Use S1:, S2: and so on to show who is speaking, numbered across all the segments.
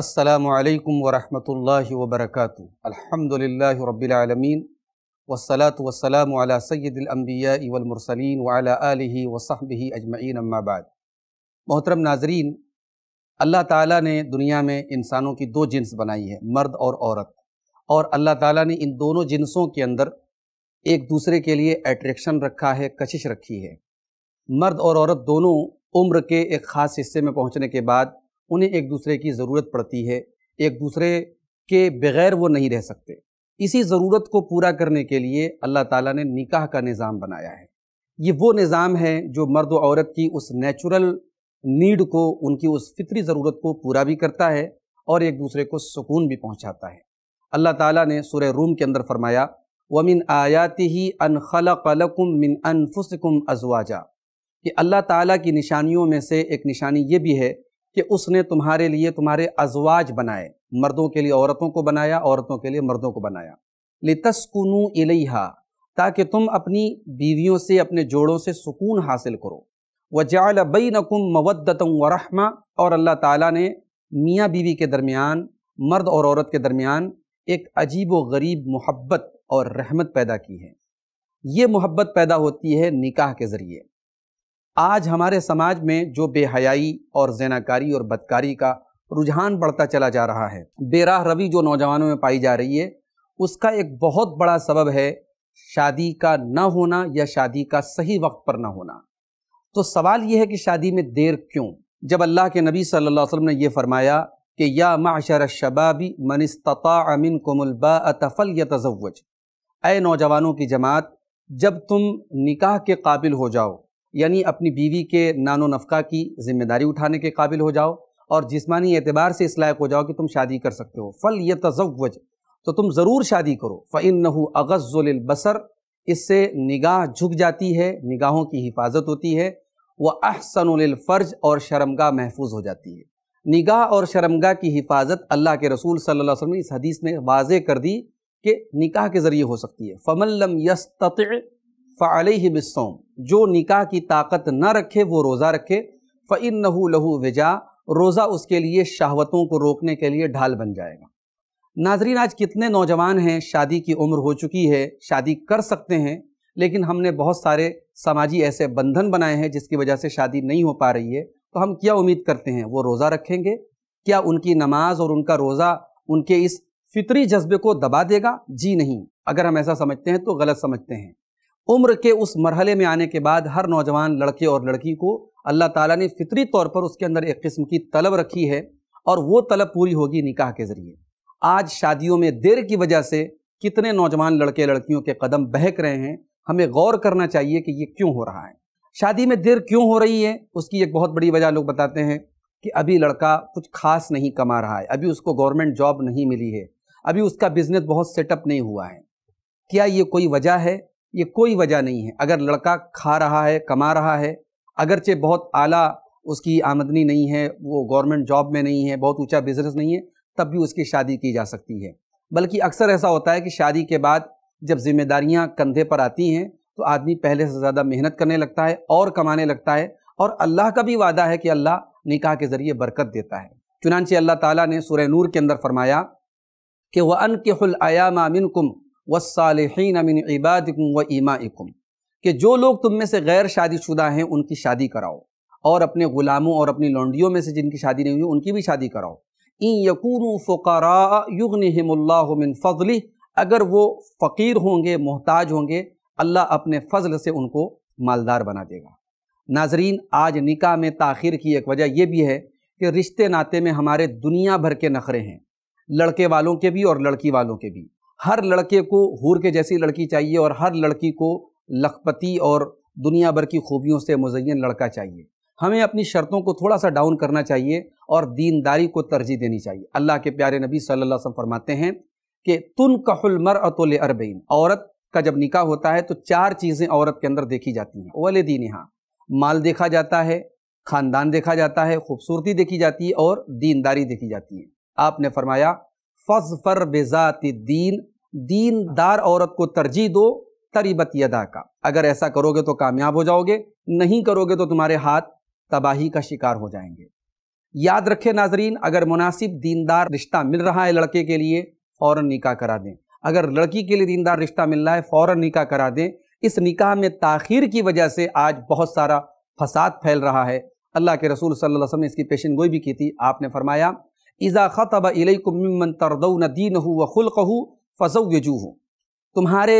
S1: असलकम वरहमल वबरक अलहमदिल्ला रबीआलमीन वसलात वसलाम सैदम्बिया इवलमरसलिन वाली वसहबी अजमैन अम्माबाद मोहतरम नाजरीन अल्लाह ताला ने दुनिया में इंसानों की दो जिन्स बनाई है मर्द और औरत और अल्लाह ताला ने इन दोनों जिन्सों के अंदर एक दूसरे के लिए एट्रैक्शन रखा है कशिश रखी है मर्द और औरत दोनों उम्र के एक ख़ास हिस्से में पहुंचने के बाद उन्हें एक दूसरे की ज़रूरत पड़ती है एक दूसरे के बगैर वो नहीं रह सकते इसी ज़रूरत को पूरा करने के लिए अल्लाह ताला ने निकाह का निज़ाम बनाया है ये वो निज़ाम है जो मर्द औरत की उस नेचुरल नीड को उनकी उस फितरी ज़रूरत को पूरा भी करता है और एक दूसरे को सुकून भी पहुँचाता है अल्लाह ताला ने सुर रूम के अंदर फरमाया वमिन आयाति ही अन कलकुम मिन अनफुसकुम अजवाजा कि अल्लाह ताला की निशानियों में से एक निशानी ये भी है कि उसने तुम्हारे लिए तुम्हारे अजवाज बनाए मर्दों के लिए औरतों को बनाया औरतों के लिए मर्दों को बनाया लितस्कुनु इलेहा ताकि तुम अपनी बीवियों से अपने जोड़ों से सुकून हासिल करो वजाल बई नकुम मवदत वरहमा और अल्लाह ताला ने मियाँ बीवी के दरमियान मर्द और औरत के दरमियान एक अजीब व गरीब मोहब्बत और रहमत पैदा की है ये मोहब्बत पैदा होती है निकाह के ज़रिए आज हमारे समाज में जो बेहयाई और जनाकारी और बदकारी का रुझान बढ़ता चला जा रहा है बेराह रवि जो नौजवानों में पाई जा रही है उसका एक बहुत बड़ा सबब है शादी का न होना या शादी का सही वक्त पर न होना तो सवाल यह है कि शादी में देर क्यों जब अल्लाह के नबी सल्लल्लाहु अलैहि वसल्लम ने यह फरमाया कि या माशर शबाबी मनस्तता अमिन कोमलबातफ़ल या तजवज ए नौजवानों की जमात जब तुम निकाह के काबिल हो जाओ यानी अपनी बीवी के नानो नफका की ज़िम्मेदारी उठाने के काबिल हो जाओ और जिसमानी एतबार से इस लायक हो जाओ कि तुम शादी कर सकते हो फल यह तजवज तो तुम ज़रूर शादी करो फ़िन नहू अगज़ुलबसर इससे निगाह झुक जाती है निगाहों की हिफाजत होती है वह अहसनफ़र्ज और शर्मगा महफूज हो जाती है निगाह और शर्मगा की हिफाजत अल्लाह के रसूल सल्ला वसम ने इस हदीस में वाज कर दी कि निकाह के ज़रिए हो सकती है फ़मल्लम यस्त फ़ाले ही बिसोम जो निकाह की ताकत न रखे वो रोज़ा रखे फ़िन नहू लहू वजा रोज़ा उसके लिए शहवतों को रोकने के लिए ढाल बन जाएगा नाजरीन आज कितने नौजवान हैं शादी की उम्र हो चुकी है शादी कर सकते हैं लेकिन हमने बहुत सारे समाजी ऐसे बंधन बनाए हैं जिसकी वजह से शादी नहीं हो पा रही है तो हम क्या उम्मीद करते हैं वो रोज़ा रखेंगे क्या उनकी नमाज और उनका रोज़ा उनके इस फितरी जज्बे को दबा देगा जी नहीं अगर हम ऐसा समझते हैं तो गलत समझते हैं उम्र के उस मरहले में आने के बाद हर नौजवान लड़के और लड़की को अल्लाह ताला ने फितरी तौर पर उसके अंदर एक किस्म की तलब रखी है और वो तलब पूरी होगी निकाह के ज़रिए आज शादियों में देर की वजह से कितने नौजवान लड़के लड़कियों के कदम बहक रहे हैं हमें गौर करना चाहिए कि ये क्यों हो रहा है शादी में देर क्यों हो रही है उसकी एक बहुत बड़ी वजह लोग बताते हैं कि अभी लड़का कुछ खास नहीं कमा रहा है अभी उसको गवर्नमेंट जॉब नहीं मिली है अभी उसका बिजनेस बहुत सेटअप नहीं हुआ है क्या ये कोई वजह है ये कोई वजह नहीं है अगर लड़का खा रहा है कमा रहा है अगरचे बहुत आला उसकी आमदनी नहीं है वो गवर्नमेंट जॉब में नहीं है बहुत ऊंचा बिजनेस नहीं है तब भी उसकी शादी की जा सकती है बल्कि अक्सर ऐसा होता है कि शादी के बाद जब जिम्मेदारियां कंधे पर आती हैं तो आदमी पहले से ज़्यादा मेहनत करने लगता है और कमाने लगता है और अल्लाह का भी वादा है कि अल्लाह निकाह के ज़रिए बरकत देता है चुनानचे अल्लाह ताला ने सुरह नूर के अंदर फरमाया कि वह अन के हल आया मामिन कुम वसालहीन मिन इबादिकुम व ईमाकुम कि जो लोग तुम में से गैर शादीशुदा हैं उनकी शादी कराओ और अपने ग़ुलामों और अपनी लौंडियों में से जिनकी शादी नहीं हुई उनकी भी शादी कराओ इन यकून फ़ुकरा युगनहमिन फ़जल अगर वो फ़कीर होंगे मोहताज होंगे अल्लाह अपने फ़जल से उनको मालदार बना देगा नाजरीन आज निकाह में ताखिर की एक वजह यह भी है कि रिश्ते नाते में हमारे दुनिया भर के नखरे हैं लड़के वालों के भी और लड़की वालों के भी हर लड़के को हूर के जैसी लड़की चाहिए और हर लड़की को लखपति और दुनिया भर की खूबियों से मुजयन लड़का चाहिए हमें अपनी शर्तों को थोड़ा सा डाउन करना चाहिए और दीनदारी को तरजीह देनी चाहिए अल्लाह के प्यारे नबी सल्लल्लाहु अलैहि वसल्लम फरमाते हैं कि तुन कहल मर अतोल औरत का जब निकाह होता है तो चार चीज़ें औरत के अंदर देखी जाती हैं वले दीन यहाँ माल देखा जाता है ख़ानदान देखा जाता है खूबसूरती देखी जाती है और दीनदारी देखी जाती है आपने फरमाया फ़र बेज़ात दीन दीनदार औरत को तरजीह दो तरीबत यदा का अगर ऐसा करोगे तो कामयाब हो जाओगे नहीं करोगे तो तुम्हारे हाथ तबाही का शिकार हो जाएंगे याद रखें नाजरीन अगर मुनासिब दीनदार रिश्ता मिल रहा है लड़के के लिए फ़ौर निका करा दें अगर लड़की के लिए दीनदार रिश्ता मिल रहा है फ़ौर निका करा दें इस निकाह में तखिर की वजह से आज बहुत सारा फसाद फैल रहा है अल्लाह के रसूल सल्लल्लाहु अलैहि वसल्लम ने इसकी पेशन गोई भी की थी आपने फरमाया इज़ा ख़तब इलकुमन तरदौन दीन हो व खुल हो फजू तुम्हारे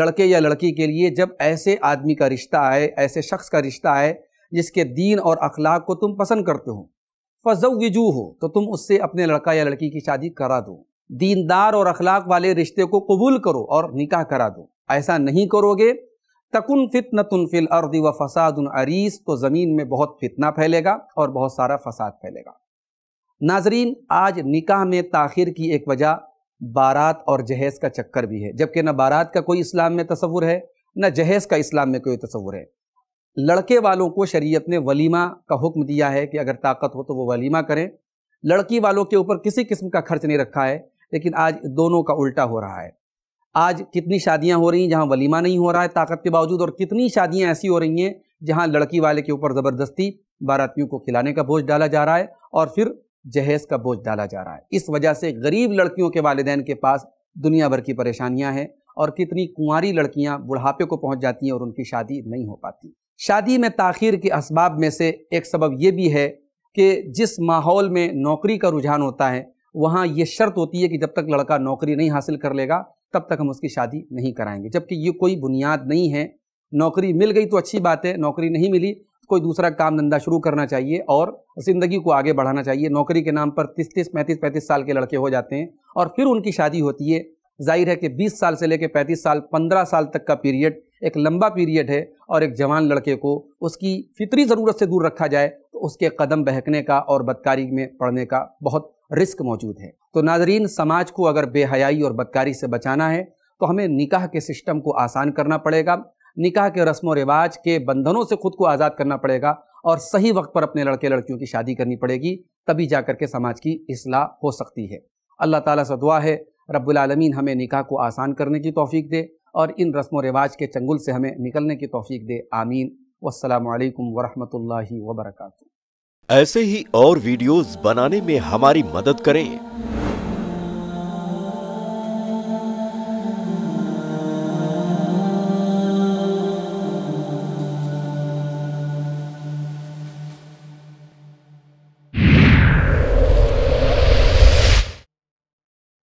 S1: लड़के या लड़की के लिए जब ऐसे आदमी का रिश्ता आए ऐसे शख्स का रिश्ता आए जिसके दीन और अखलाक को तुम पसंद करते हो फजू हो तो तुम उससे अपने लड़का या लड़की की शादी करा दो दीनदार और अखलाक वाले रिश्ते को कबूल करो और निकाह करा दो ऐसा नहीं करोगे तकुन फितना फिल अर्द व फसाद अरीस तो ज़मीन में बहुत फितना फैलेगा और बहुत सारा फसाद फैलेगा नाजरीन आज निकाह में ताखिर की एक वजह बारात और जहेज़ का चक्कर भी है जबकि न बारात का कोई इस्लाम में तस्वुर है न जहेज़ का इस्लाम में कोई तस्वुर है लड़के वालों को शरीयत ने वलीमा का हुक्म दिया है कि अगर ताकत हो तो वो वलीमा करें लड़की वालों के ऊपर किसी किस्म का खर्च नहीं रखा है लेकिन आज दोनों का उल्टा हो रहा है आज कितनी शादियां हो रही हैं जहां वलीमा नहीं हो रहा है ताकत के बावजूद और कितनी शादियां ऐसी हो रही हैं जहां लड़की वाले के ऊपर ज़बरदस्ती बारातियों को खिलाने का बोझ डाला जा रहा है और फिर जहेज़ का बोझ डाला जा रहा है इस वजह से गरीब लड़कियों के वालदेन के पास दुनिया भर की परेशानियाँ हैं और कितनी कुंवारी लड़कियाँ बुढ़ापे को पहुंच जाती हैं और उनकी शादी नहीं हो पाती शादी में तखिर के इसबाब में से एक सबब ये भी है कि जिस माहौल में नौकरी का रुझान होता है वहाँ ये शर्त होती है कि जब तक लड़का नौकरी नहीं हासिल कर लेगा तब तक हम उसकी शादी नहीं कराएंगे जबकि ये कोई बुनियाद नहीं है नौकरी मिल गई तो अच्छी बात है नौकरी नहीं मिली कोई दूसरा काम धंधा शुरू करना चाहिए और ज़िंदगी को आगे बढ़ाना चाहिए नौकरी के नाम पर तीस तीस पैंतीस पैंतीस साल के लड़के हो जाते हैं और फिर उनकी शादी होती है जाहिर है कि बीस साल से लेकर पैंतीस साल पंद्रह साल तक का पीरियड एक लंबा पीरियड है और एक जवान लड़के को उसकी फितरी ज़रूरत से दूर रखा जाए तो उसके कदम बहकने का और बदकारी में पड़ने का बहुत रिस्क मौजूद है तो नाजरीन समाज को अगर बेहयाई और बदकारी से बचाना है तो हमें निकाह के सिस्टम को आसान करना पड़ेगा निकाह के रस्म व रिवाज के बंधनों से खुद को आज़ाद करना पड़ेगा और सही वक्त पर अपने लड़के लड़कियों की शादी करनी पड़ेगी तभी जा कर के समाज की असलाह हो सकती है अल्लाह ताला से दुआ है रब्बुलआलमीन हमें निकाह को आसान करने की तौफीक दे और इन रस्म व रिवाज के चंगुल से हमें निकलने की तौफीक दे आमीन वालकम वरहमल वबरक ऐसे ही और वीडियोज़ बनाने में हमारी मदद करें